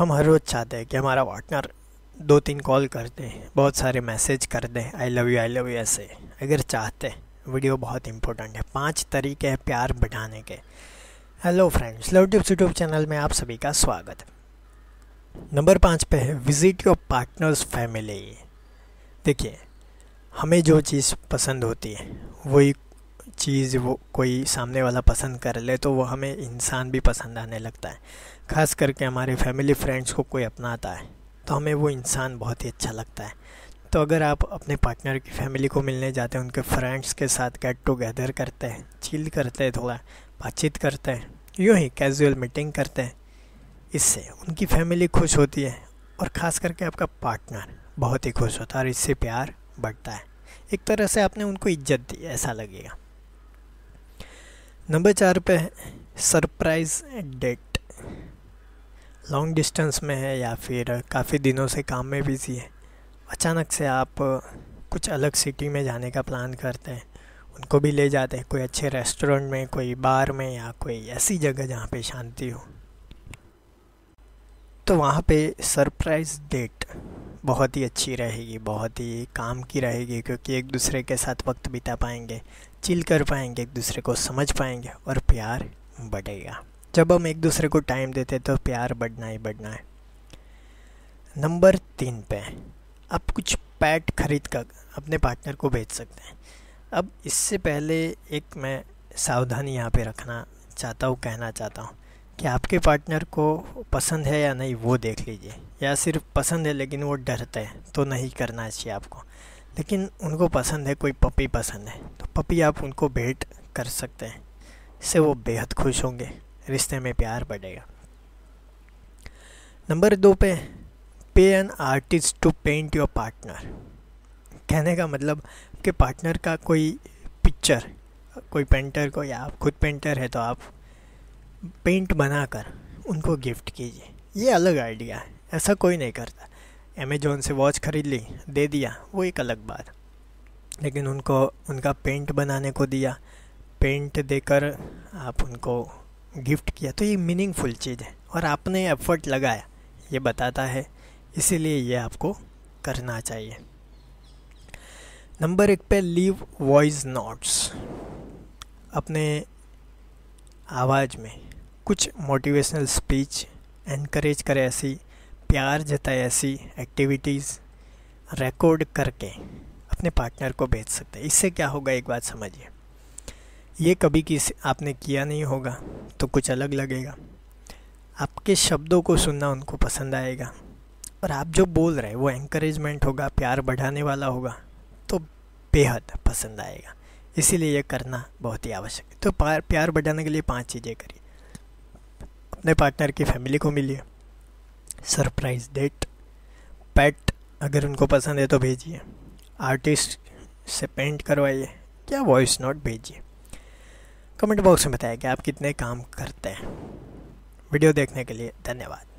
हम हर रोज़ चाहते हैं कि हमारा पार्टनर दो तीन कॉल कर दें बहुत सारे मैसेज कर दें I love you I love you ऐसे अगर चाहते हैं वीडियो बहुत इंपॉर्टेंट है पांच तरीके हैं प्यार बढ़ाने के hello friends love tube YouTube channel में आप सभी का स्वागत है नंबर पाँच पे है विजिट योर पार्टनर्स फैमिली देखिए हमें जो चीज़ पसंद होती है वही चीज़ वो कोई सामने वाला पसंद कर ले तो वो हमें इंसान भी पसंद आने लगता है ख़ास करके हमारे फैमिली फ्रेंड्स को कोई अपनाता है तो हमें वो इंसान बहुत ही अच्छा लगता है तो अगर आप अपने पार्टनर की फैमिली को मिलने जाते हैं उनके फ्रेंड्स के साथ गेट टुगेदर करते हैं चिल करते हैं थोड़ा बातचीत करते हैं यूँ ही कैजुअल मीटिंग करते हैं इससे उनकी फैमिली खुश होती है और ख़ास करके आपका पार्टनर बहुत ही खुश होता है और इससे प्यार बढ़ता है एक तरह से आपने उनको इज्जत दी ऐसा लगेगा नंबर चार पे है सरप्राइज़ डेट लॉन्ग डिस्टेंस में है या फिर काफ़ी दिनों से काम में बिज़ी है अचानक से आप कुछ अलग सिटी में जाने का प्लान करते हैं उनको भी ले जाते हैं कोई अच्छे रेस्टोरेंट में कोई बार में या कोई ऐसी जगह जहाँ पे शांति हो तो वहाँ पे सरप्राइज़ डेट बहुत ही अच्छी रहेगी बहुत ही काम की रहेगी क्योंकि एक दूसरे के साथ वक्त बिता पाएंगे चिल कर पाएंगे एक दूसरे को समझ पाएंगे और प्यार बढ़ेगा जब हम एक दूसरे को टाइम देते तो प्यार बढ़ना ही बढ़ना है नंबर तीन पे आप कुछ पैट खरीद कर अपने पार्टनर को भेज सकते हैं अब इससे पहले एक मैं सावधानी यहाँ पे रखना चाहता हूँ कहना चाहता हूँ कि आपके पार्टनर को पसंद है या नहीं वो देख लीजिए या सिर्फ पसंद है लेकिन वो डरते हैं तो नहीं करना चाहिए आपको लेकिन उनको पसंद है कोई पपी पसंद है तो पपी आप उनको भेंट कर सकते हैं इससे वो बेहद खुश होंगे रिश्ते में प्यार बढ़ेगा नंबर दो पे पे an artist to paint your partner कहने का मतलब कि पार्टनर का कोई पिक्चर कोई पेंटर को या आप खुद पेंटर है तो आप पेंट बनाकर उनको गिफ्ट कीजिए ये अलग आइडिया है ऐसा कोई नहीं करता अमेजोन से वॉच ख़रीद ली दे दिया वो एक अलग बात लेकिन उनको उनका पेंट बनाने को दिया पेंट देकर आप उनको गिफ्ट किया तो ये मीनिंगफुल चीज़ है और आपने एफर्ट लगाया ये बताता है इसीलिए ये आपको करना चाहिए नंबर एक पे लीव वॉइस नोट्स अपने आवाज़ में कुछ मोटिवेशनल स्पीच एनकरेज करे ऐसी प्यार जताए ऐसी एक्टिविटीज़ रिकॉर्ड करके अपने पार्टनर को भेज सकते हैं इससे क्या होगा एक बात समझिए ये कभी किसी आपने किया नहीं होगा तो कुछ अलग लगेगा आपके शब्दों को सुनना उनको पसंद आएगा और आप जो बोल रहे हैं वो एंकरेजमेंट होगा प्यार बढ़ाने वाला होगा तो बेहद पसंद आएगा इसीलिए ये करना बहुत ही आवश्यक है तो प्यार बढ़ाने के लिए पांच चीज़ें करिए अपने पार्टनर की फैमिली को मिलिए सरप्राइज डेट पेट अगर उनको पसंद है तो भेजिए आर्टिस्ट से पेंट करवाइए क्या वॉइस नोट भेजिए कमेंट बॉक्स में बताइए कि आप कितने काम करते हैं वीडियो देखने के लिए धन्यवाद